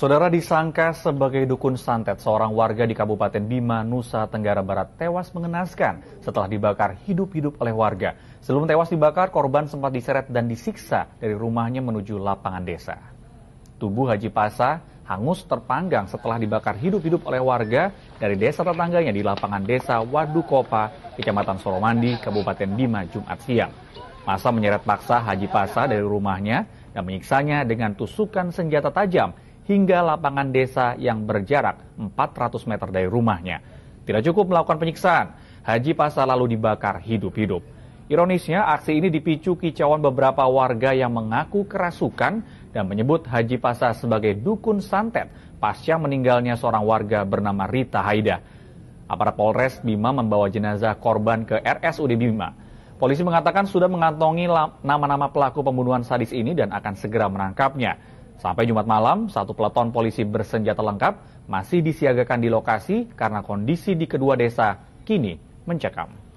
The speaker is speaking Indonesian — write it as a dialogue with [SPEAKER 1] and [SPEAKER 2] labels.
[SPEAKER 1] Saudara disangka sebagai dukun santet, seorang warga di Kabupaten Bima, Nusa Tenggara Barat tewas mengenaskan setelah dibakar hidup-hidup oleh warga. Sebelum tewas dibakar, korban sempat diseret dan disiksa dari rumahnya menuju lapangan desa. Tubuh Haji Pasa hangus terpanggang setelah dibakar hidup-hidup oleh warga dari desa tetangganya di lapangan desa Wadukopa, Kecamatan Soromandi, Kabupaten Bima, Jumat siang. Masa menyeret paksa Haji Pasa dari rumahnya dan menyiksanya dengan tusukan senjata tajam hingga lapangan desa yang berjarak 400 meter dari rumahnya. Tidak cukup melakukan penyiksaan, Haji Pasa lalu dibakar hidup-hidup. Ironisnya, aksi ini dipicu kicauan beberapa warga yang mengaku kerasukan dan menyebut Haji Pasa sebagai dukun santet pasca meninggalnya seorang warga bernama Rita Haida. Aparat Polres Bima membawa jenazah korban ke RSUD Bima. Polisi mengatakan sudah mengantongi nama-nama pelaku pembunuhan sadis ini dan akan segera menangkapnya. Sampai Jumat malam, satu peleton polisi bersenjata lengkap masih disiagakan di lokasi karena kondisi di kedua desa kini mencekam.